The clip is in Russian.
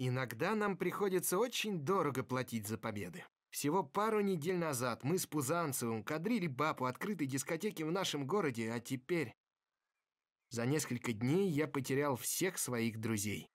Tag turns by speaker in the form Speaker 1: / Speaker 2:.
Speaker 1: Иногда нам приходится очень дорого платить за победы. Всего пару недель назад мы с Пузанцевым кадрили бабу открытой дискотеки в нашем городе, а теперь... За несколько дней я потерял всех своих друзей.